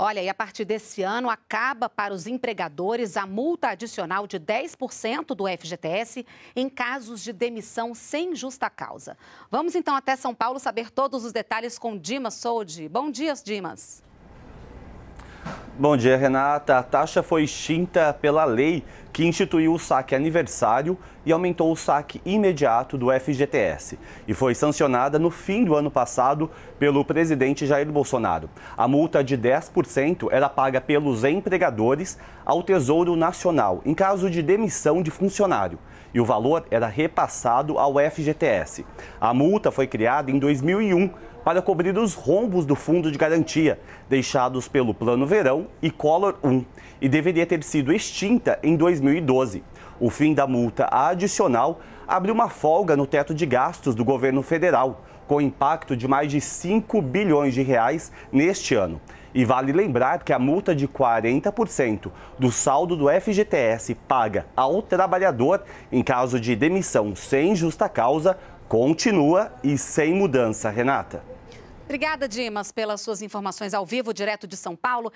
Olha, e a partir desse ano acaba para os empregadores a multa adicional de 10% do FGTS em casos de demissão sem justa causa. Vamos então até São Paulo saber todos os detalhes com Dimas Soldi. Bom dia, Dimas. Bom dia, Renata. A taxa foi extinta pela lei que instituiu o saque aniversário e aumentou o saque imediato do FGTS e foi sancionada no fim do ano passado pelo presidente Jair Bolsonaro. A multa de 10% era paga pelos empregadores ao Tesouro Nacional em caso de demissão de funcionário e o valor era repassado ao FGTS. A multa foi criada em 2001 para cobrir os rombos do fundo de garantia deixados pelo Plano Verão e Collor 1 e deveria ter sido extinta em 2012. O fim da multa adicional abriu uma folga no teto de gastos do governo federal, com impacto de mais de 5 bilhões de reais neste ano. E vale lembrar que a multa de 40% do saldo do FGTS paga ao trabalhador em caso de demissão sem justa causa continua e sem mudança, Renata. Obrigada, Dimas, pelas suas informações ao vivo, direto de São Paulo.